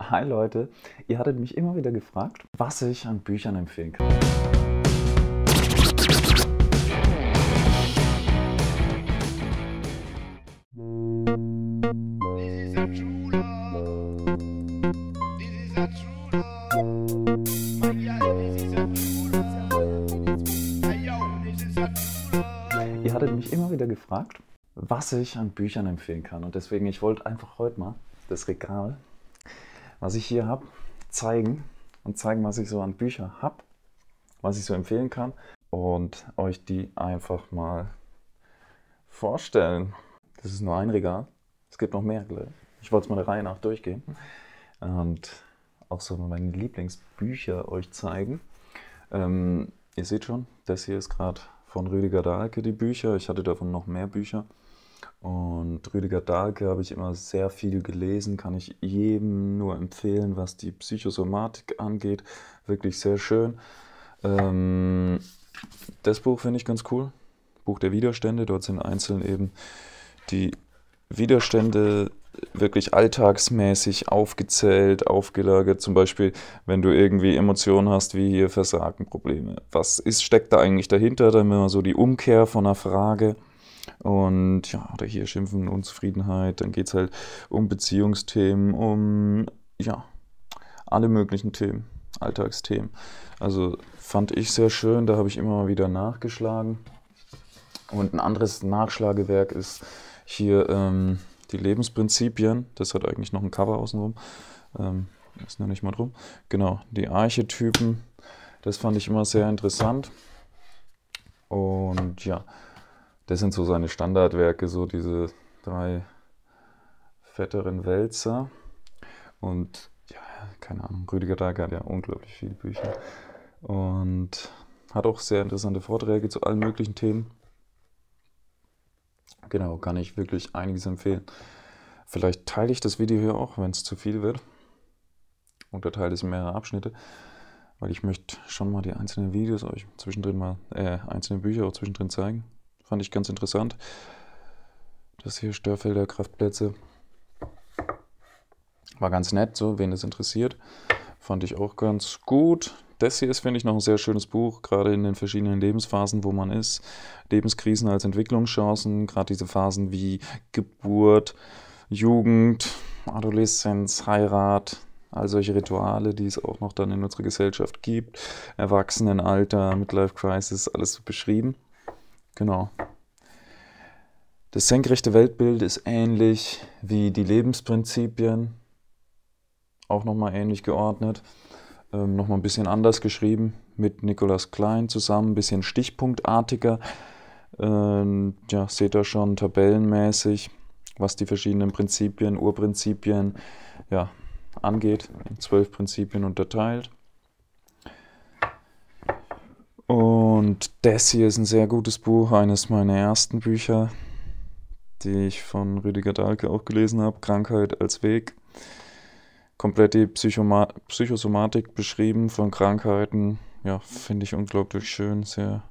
Hi Leute, ihr hattet mich immer wieder gefragt, was ich an Büchern empfehlen kann. Ihr hattet mich immer wieder gefragt, was ich an Büchern empfehlen kann. Und deswegen, ich wollte einfach heute mal das Regal was ich hier habe, zeigen und zeigen, was ich so an Büchern habe, was ich so empfehlen kann und euch die einfach mal vorstellen. Das ist nur ein Regal. Es gibt noch mehr. Ich wollte es mal der Reihe nach durchgehen und auch so meine Lieblingsbücher euch zeigen. Ähm, ihr seht schon, das hier ist gerade von Rüdiger Dahlke die Bücher. Ich hatte davon noch mehr Bücher. Und Rüdiger Dahlke habe ich immer sehr viel gelesen, kann ich jedem nur empfehlen, was die Psychosomatik angeht. Wirklich sehr schön. Ähm, das Buch finde ich ganz cool. Buch der Widerstände. Dort sind einzeln eben die Widerstände wirklich alltagsmäßig aufgezählt, aufgelagert. Zum Beispiel, wenn du irgendwie Emotionen hast, wie hier Versagen, Probleme. Was ist, steckt da eigentlich dahinter? Dann immer so die Umkehr von einer Frage. Und ja, oder hier Schimpfen, Unzufriedenheit, dann geht es halt um Beziehungsthemen, um ja, alle möglichen Themen, Alltagsthemen. Also fand ich sehr schön, da habe ich immer mal wieder nachgeschlagen. Und ein anderes Nachschlagewerk ist hier ähm, die Lebensprinzipien. Das hat eigentlich noch ein Cover außenrum. Ähm, ist noch nicht mal drum. Genau, die Archetypen. Das fand ich immer sehr interessant. Und ja, das sind so seine Standardwerke, so diese drei fetteren Wälzer. Und ja, keine Ahnung, Rüdiger Dahlke hat ja unglaublich viele Bücher. Und hat auch sehr interessante Vorträge zu allen möglichen Themen. Genau, kann ich wirklich einiges empfehlen. Vielleicht teile ich das Video hier auch, wenn es zu viel wird. Unterteile es in mehrere Abschnitte, weil ich möchte schon mal die einzelnen Videos euch zwischendrin mal, äh, einzelne Bücher auch zwischendrin zeigen. Fand ich ganz interessant. Das hier Störfelder Kraftplätze. War ganz nett, so, wen das interessiert. Fand ich auch ganz gut. Das hier ist, finde ich, noch ein sehr schönes Buch, gerade in den verschiedenen Lebensphasen, wo man ist. Lebenskrisen als Entwicklungschancen, gerade diese Phasen wie Geburt, Jugend, Adoleszenz, Heirat, all solche Rituale, die es auch noch dann in unserer Gesellschaft gibt. Erwachsenenalter, Midlife Crisis, alles so beschrieben. Genau. Das senkrechte Weltbild ist ähnlich wie die Lebensprinzipien, auch nochmal ähnlich geordnet, ähm, nochmal ein bisschen anders geschrieben, mit Nikolaus Klein zusammen, ein bisschen stichpunktartiger. Ähm, ja, seht ihr schon tabellenmäßig, was die verschiedenen Prinzipien, Urprinzipien ja, angeht, in zwölf Prinzipien unterteilt. Und das hier ist ein sehr gutes Buch, eines meiner ersten Bücher, die ich von Rüdiger Dahlke auch gelesen habe, Krankheit als Weg. Komplett die Psychoma Psychosomatik beschrieben von Krankheiten. Ja, finde ich unglaublich schön, sehr,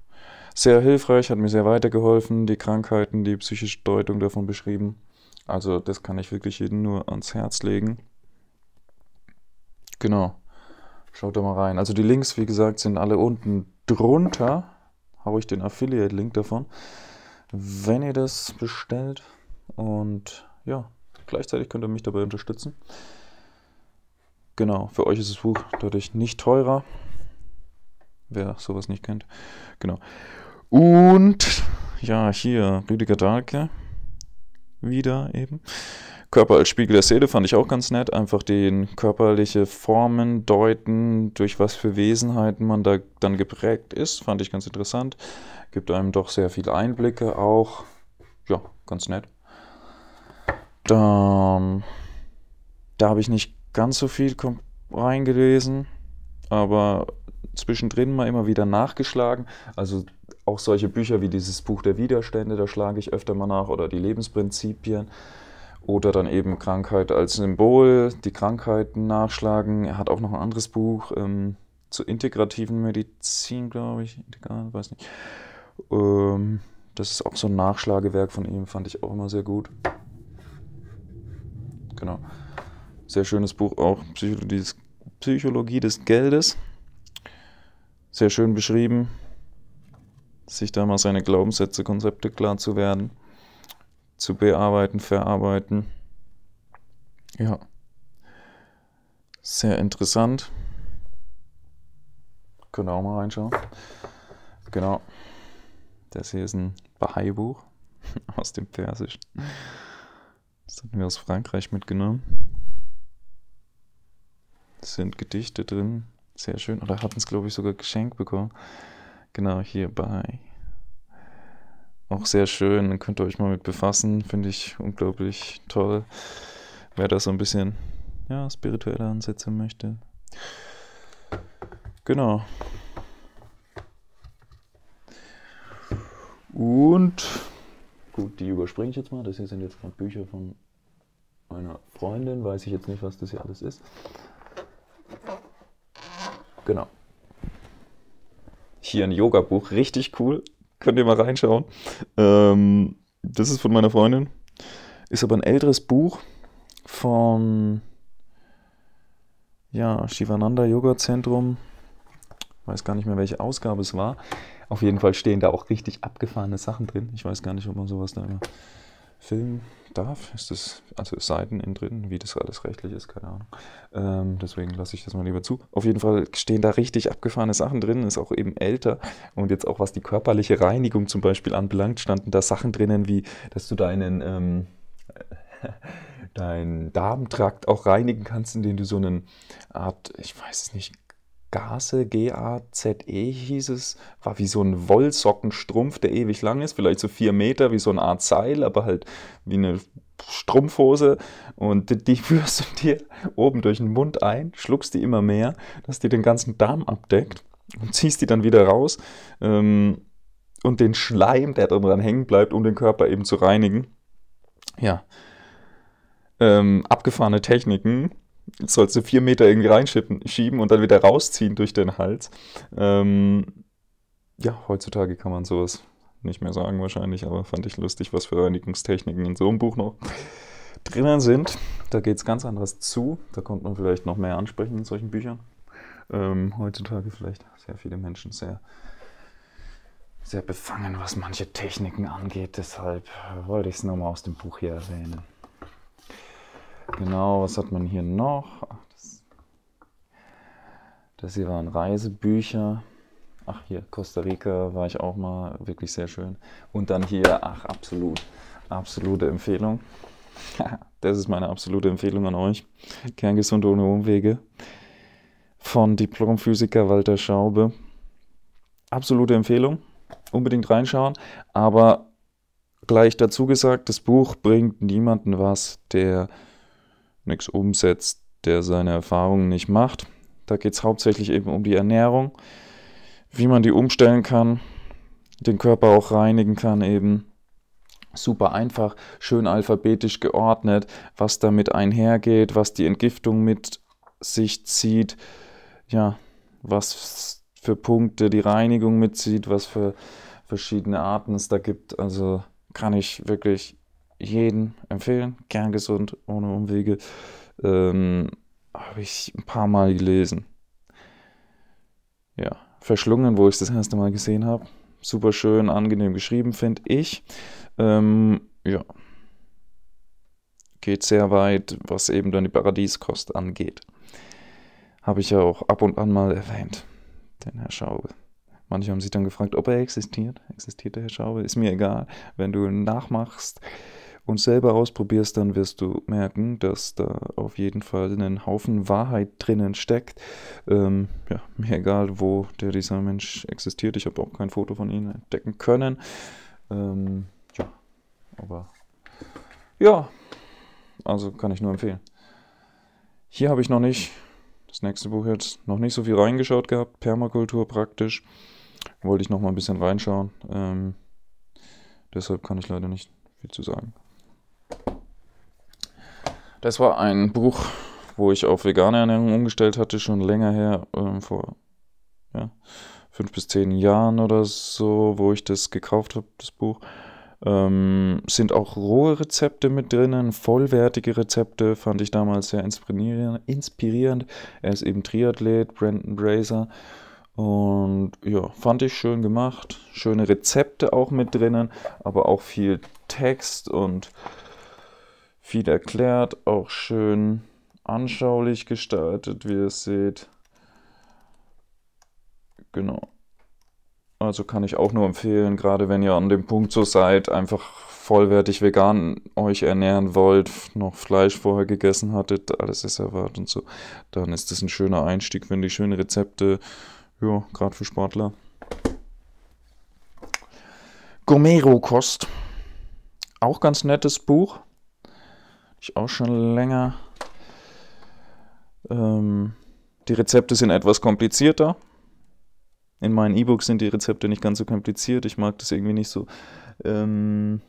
sehr hilfreich, hat mir sehr weitergeholfen. Die Krankheiten, die psychische Deutung davon beschrieben. Also das kann ich wirklich jedem nur ans Herz legen. Genau. Schaut da mal rein. Also die Links, wie gesagt, sind alle unten drunter habe ich den Affiliate-Link davon, wenn ihr das bestellt. Und ja, gleichzeitig könnt ihr mich dabei unterstützen. Genau, für euch ist das Buch dadurch nicht teurer. Wer sowas nicht kennt. Genau. Und ja, hier, Rüdiger Dahlke wieder eben. Körper als Spiegel der Seele fand ich auch ganz nett. Einfach den körperliche Formen deuten, durch was für Wesenheiten man da dann geprägt ist, fand ich ganz interessant. Gibt einem doch sehr viele Einblicke auch. Ja, ganz nett. Da, da habe ich nicht ganz so viel reingelesen, aber zwischendrin mal immer wieder nachgeschlagen. Also auch solche Bücher wie dieses Buch der Widerstände, da schlage ich öfter mal nach, oder die Lebensprinzipien. Oder dann eben Krankheit als Symbol, die Krankheiten nachschlagen. Er hat auch noch ein anderes Buch ähm, zur integrativen Medizin, glaube ich. Integral, weiß nicht. Ähm, das ist auch so ein Nachschlagewerk von ihm, fand ich auch immer sehr gut. Genau. Sehr schönes Buch auch, Psychologie des Geldes sehr schön beschrieben, sich da mal seine Glaubenssätze, Konzepte klar zu werden, zu bearbeiten, verarbeiten. Ja, sehr interessant. Können auch mal reinschauen. Genau. Das hier ist ein Bahai-Buch aus dem Persischen. Das hatten wir aus Frankreich mitgenommen. Es sind Gedichte drin, sehr schön. Oder hatten es, glaube ich, sogar geschenkt bekommen. Genau, hierbei. Auch sehr schön. Könnt ihr euch mal mit befassen. Finde ich unglaublich toll. Wer da so ein bisschen ja, spirituelle Ansätze möchte. Genau. Und gut, die überspringe ich jetzt mal. Das hier sind jetzt gerade Bücher von meiner Freundin. Weiß ich jetzt nicht, was das hier alles ist. Genau. Hier ein Yoga-Buch, richtig cool. Könnt ihr mal reinschauen. Ähm, das ist von meiner Freundin. Ist aber ein älteres Buch von ja, Shivananda Yoga Zentrum. Weiß gar nicht mehr, welche Ausgabe es war. Auf jeden Fall stehen da auch richtig abgefahrene Sachen drin. Ich weiß gar nicht, ob man sowas da immer filmen darf. Ist das, also Seiten sei innen drin, wie das alles rechtlich ist, keine Ahnung. Ähm, deswegen lasse ich das mal lieber zu. Auf jeden Fall stehen da richtig abgefahrene Sachen drin, ist auch eben älter. Und jetzt auch was die körperliche Reinigung zum Beispiel anbelangt, standen da Sachen drinnen, wie dass du deinen, ähm, deinen Darmtrakt auch reinigen kannst, indem du so eine Art, ich weiß es nicht, Gase, G-A-Z-E hieß es, war wie so ein Wollsockenstrumpf, der ewig lang ist, vielleicht so vier Meter, wie so eine Art Seil, aber halt wie eine Strumpfhose und die, die führst du dir oben durch den Mund ein, schluckst die immer mehr, dass die den ganzen Darm abdeckt und ziehst die dann wieder raus ähm, und den Schleim, der dran hängen bleibt, um den Körper eben zu reinigen. Ja. Ähm, abgefahrene Techniken, sollst du vier Meter irgendwie reinschieben und dann wieder rausziehen durch den Hals. Ähm, ja, heutzutage kann man sowas nicht mehr sagen wahrscheinlich, aber fand ich lustig, was für Reinigungstechniken in so einem Buch noch drinnen sind. Da geht es ganz anders zu. Da kommt man vielleicht noch mehr ansprechen in solchen Büchern. Ähm, heutzutage vielleicht sehr viele Menschen sehr, sehr befangen, was manche Techniken angeht. Deshalb wollte ich es nur mal aus dem Buch hier erwähnen. Genau, was hat man hier noch? Ach, das, das hier waren Reisebücher. Ach, hier, Costa Rica war ich auch mal, wirklich sehr schön. Und dann hier, ach, absolut, absolute Empfehlung. das ist meine absolute Empfehlung an euch. Kerngesund ohne Umwege von Diplomphysiker Walter Schaube. Absolute Empfehlung, unbedingt reinschauen. Aber gleich dazu gesagt, das Buch bringt niemanden was, der nichts umsetzt, der seine Erfahrungen nicht macht. Da geht es hauptsächlich eben um die Ernährung, wie man die umstellen kann, den Körper auch reinigen kann eben. Super einfach, schön alphabetisch geordnet, was damit einhergeht, was die Entgiftung mit sich zieht, ja, was für Punkte die Reinigung mitzieht, was für verschiedene Arten es da gibt. Also kann ich wirklich jeden empfehlen. Gern gesund, ohne Umwege. Ähm, Habe ich ein paar Mal gelesen. Ja, verschlungen, wo ich es das erste Mal gesehen habe. Super schön, angenehm geschrieben, finde ich. Ähm, ja. Geht sehr weit, was eben dann die Paradieskost angeht. Habe ich ja auch ab und an mal erwähnt, den Herr Schaube. Manche haben sich dann gefragt, ob er existiert. Existiert der Herr Schaube? Ist mir egal, wenn du nachmachst und selber ausprobierst, dann wirst du merken, dass da auf jeden Fall einen Haufen Wahrheit drinnen steckt. Ähm, ja, mir egal, wo der dieser Mensch existiert. Ich habe auch kein Foto von ihm entdecken können. Ähm, ja, aber ja, also kann ich nur empfehlen. Hier habe ich noch nicht, das nächste Buch jetzt, noch nicht so viel reingeschaut gehabt. Permakultur praktisch. Wollte ich noch mal ein bisschen reinschauen. Ähm, deshalb kann ich leider nicht viel zu sagen. Das war ein Buch, wo ich auf vegane Ernährung umgestellt hatte, schon länger her, äh, vor ja, fünf bis zehn Jahren oder so, wo ich das gekauft habe, das Buch. Ähm, sind auch rohe Rezepte mit drinnen, vollwertige Rezepte, fand ich damals sehr inspirierend. Er ist eben Triathlet, Brandon Brazer. Und ja, fand ich schön gemacht. Schöne Rezepte auch mit drinnen, aber auch viel Text und viel erklärt, auch schön anschaulich gestaltet, wie ihr seht. Genau. Also kann ich auch nur empfehlen, gerade wenn ihr an dem Punkt so seid, einfach vollwertig vegan euch ernähren wollt, noch Fleisch vorher gegessen hattet, alles ist erwartet und so, dann ist das ein schöner Einstieg, finde ich, schöne Rezepte, ja, gerade für Sportler. Gomero-Kost. Auch ganz nettes Buch. Ich auch schon länger. Ähm, die Rezepte sind etwas komplizierter. In meinen E-Books sind die Rezepte nicht ganz so kompliziert. Ich mag das irgendwie nicht so. Ähm,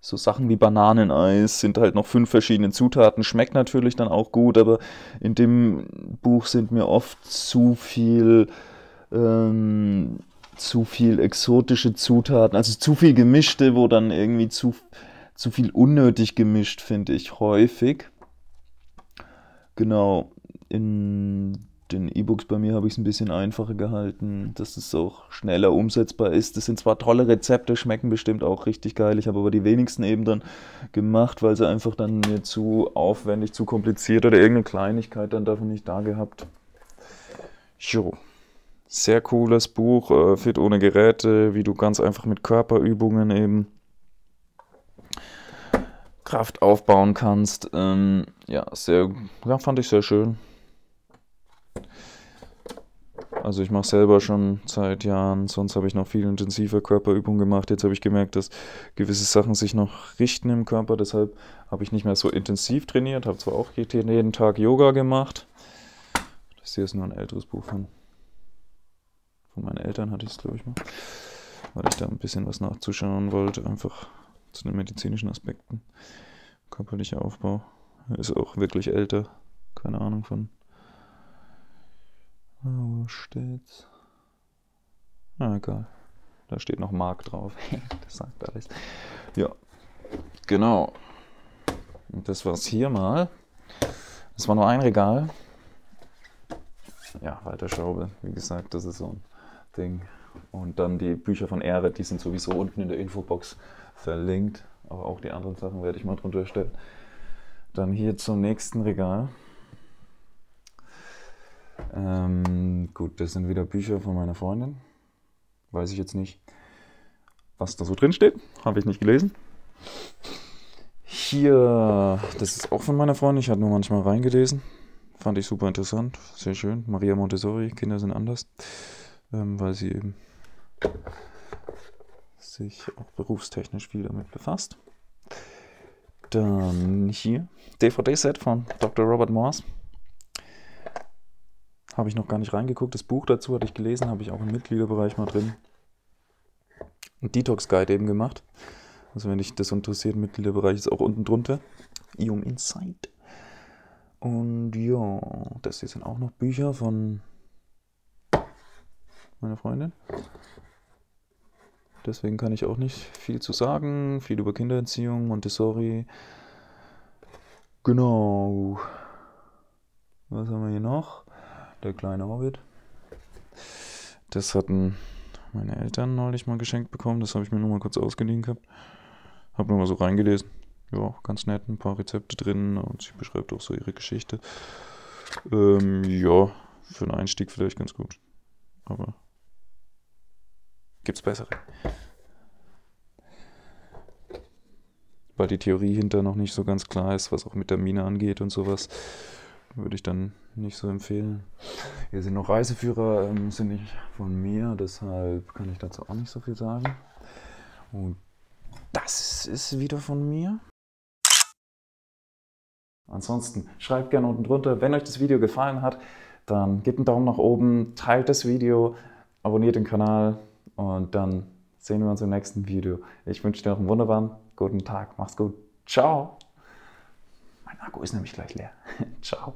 so Sachen wie Bananeneis sind halt noch fünf verschiedene Zutaten. Schmeckt natürlich dann auch gut, aber in dem Buch sind mir oft zu viel. Ähm, zu viel exotische Zutaten, also zu viel gemischte, wo dann irgendwie zu zu viel unnötig gemischt, finde ich häufig. Genau, in den E-Books bei mir habe ich es ein bisschen einfacher gehalten, dass es auch schneller umsetzbar ist. Das sind zwar tolle Rezepte, schmecken bestimmt auch richtig geil. Ich habe aber die wenigsten eben dann gemacht, weil sie einfach dann mir zu aufwendig, zu kompliziert oder irgendeine Kleinigkeit dann davon nicht da gehabt. Jo. Sehr cooles Buch, äh, Fit ohne Geräte, wie du ganz einfach mit Körperübungen eben Kraft aufbauen kannst. Ähm, ja, sehr, ja, fand ich sehr schön. Also ich mache selber schon seit Jahren, sonst habe ich noch viel intensiver Körperübungen gemacht. Jetzt habe ich gemerkt, dass gewisse Sachen sich noch richten im Körper. Deshalb habe ich nicht mehr so intensiv trainiert, habe zwar auch jeden Tag Yoga gemacht. Das hier ist nur ein älteres Buch von, von meinen Eltern, hatte ich es, glaube ich, mal. Weil ich da ein bisschen was nachzuschauen wollte, einfach zu den medizinischen Aspekten. Körperlicher Aufbau ist auch wirklich älter. Keine Ahnung von. Ah, wo steht's? Na ah, egal. Da steht noch Mark drauf. das sagt alles. Ja, genau. Und das war's hier mal. Das war nur ein Regal. Ja, Walter Schaube, wie gesagt, das ist so ein Ding. Und dann die Bücher von Ehre, die sind sowieso unten in der Infobox verlinkt. Aber auch die anderen Sachen werde ich mal drunter stellen. Dann hier zum nächsten Regal. Ähm, gut, das sind wieder Bücher von meiner Freundin. Weiß ich jetzt nicht, was da so drin steht. Habe ich nicht gelesen. Hier, das ist auch von meiner Freundin. Ich habe nur manchmal reingelesen. Fand ich super interessant. Sehr schön. Maria Montessori, Kinder sind anders. Ähm, weil sie eben sich auch berufstechnisch viel damit befasst. Dann hier DVD-Set von Dr. Robert Morse. Habe ich noch gar nicht reingeguckt. Das Buch dazu hatte ich gelesen, habe ich auch im Mitgliederbereich mal drin. Ein Detox-Guide eben gemacht. Also wenn dich das interessiert, Mitgliederbereich ist auch unten drunter. Ium Insight. Und ja, das hier sind auch noch Bücher von meiner Freundin. Deswegen kann ich auch nicht viel zu sagen. Viel über Kindererziehung, Montessori. Genau. Was haben wir hier noch? Der kleine Orbit. Das hatten meine Eltern neulich mal geschenkt bekommen. Das habe ich mir nur mal kurz ausgeliehen gehabt. Habe nur mal so reingelesen. Ja, ganz nett. Ein paar Rezepte drin. Und sie beschreibt auch so ihre Geschichte. Ähm, ja, für einen Einstieg vielleicht ganz gut. Aber Gibt's bessere. Weil die Theorie hinter noch nicht so ganz klar ist, was auch mit der Mine angeht und sowas, würde ich dann nicht so empfehlen. Hier sind noch Reiseführer, ähm, sind nicht von mir, deshalb kann ich dazu auch nicht so viel sagen. Und das ist wieder von mir. Ansonsten schreibt gerne unten drunter, wenn euch das Video gefallen hat, dann gebt einen Daumen nach oben, teilt das Video, abonniert den Kanal, und dann sehen wir uns im nächsten Video. Ich wünsche dir noch einen wunderbaren guten Tag. Mach's gut. Ciao. Mein Akku ist nämlich gleich leer. Ciao.